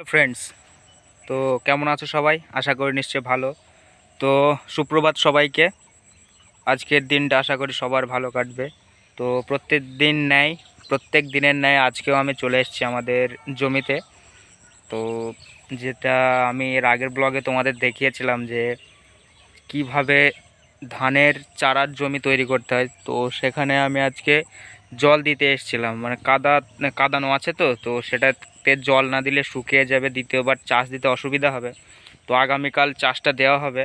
hello friends তো কেমন আছো সবাই আশা করি নিশ্চয় ভালো তো সুপ্রভাত সবাইকে আজকের দিনটা আশা করি সবার ভালো কাটবে তো প্রত্যেক দিন নেয় প্রত্যেক দিনের ন্যায় আজকেও আমি চলে এসেছি আমাদের জমিতে তো যেটা আমি এর আগের ব্লগে তোমাদের দেখিয়েছিলাম যে কিভাবে ধানের চারার জমি তৈরি করতে হয় তো সেখানে আমি আজকে জল দিতে এসছিলাম মানে কাদা কাদানো আছে তো তো সেটাতে জল না দিলে শুকিয়ে যাবে দ্বিতীয়বার চাষ দিতে অসুবিধা হবে তো আগামীকাল চাষটা দেওয়া হবে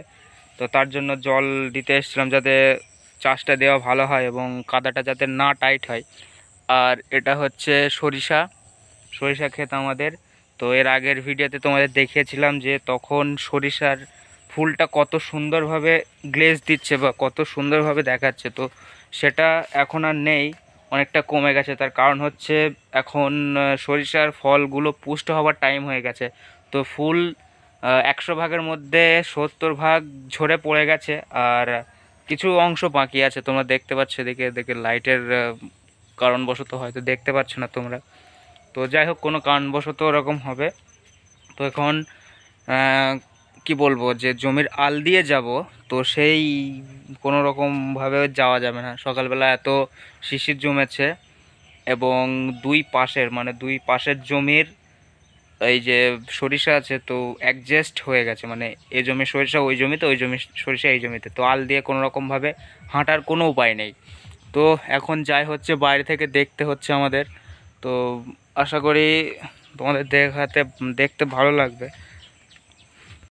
তো তার জন্য জল দিতে এসছিলাম যাতে চাষটা দেওয়া ভালো হয় এবং কাদাটা যাতে না টাইট হয় আর এটা হচ্ছে সরিষা সরিষা ক্ষেত আমাদের তো এর আগের ভিডিওতে তোমাদের দেখিয়েছিলাম যে তখন সরিষার ফুলটা কত সুন্দরভাবে গ্লেজ দিচ্ছে বা কত সুন্দরভাবে দেখাচ্ছে তো সেটা এখন আর নেই অনেকটা কমে গেছে তার কারণ হচ্ছে এখন সরিষার ফলগুলো পুষ্ট হওয়ার টাইম হয়ে গেছে তো ফুল একশো ভাগের মধ্যে সত্তর ভাগ ঝরে পড়ে গেছে আর কিছু অংশ বাকি আছে তোমরা দেখতে পাচ্ছ এদিকে দেখে লাইটের কারণবশত হয়তো দেখতে পাচ্ছ না তোমরা তো যাই হোক কোনো কারণবশত ওরকম হবে তো এখন কি বলবো যে জমির আল দিয়ে যাব তো সেই কোনো রকমভাবে যাওয়া যাবে না সকালবেলা এত শিশির জমেছে এবং দুই পাশের মানে দুই পাশের জমির এই যে সরিষা আছে তো অ্যাডজাস্ট হয়ে গেছে মানে এ জমি সরিষা ওই জমিতে ওই জমি সরিষা এই জমিতে তো আল দিয়ে কোনো রকমভাবে হাঁটার কোনো উপায় নেই তো এখন যাই হচ্ছে বাইরে থেকে দেখতে হচ্ছে আমাদের তো আশা করি তোমাদের দেখাতে দেখতে ভালো লাগবে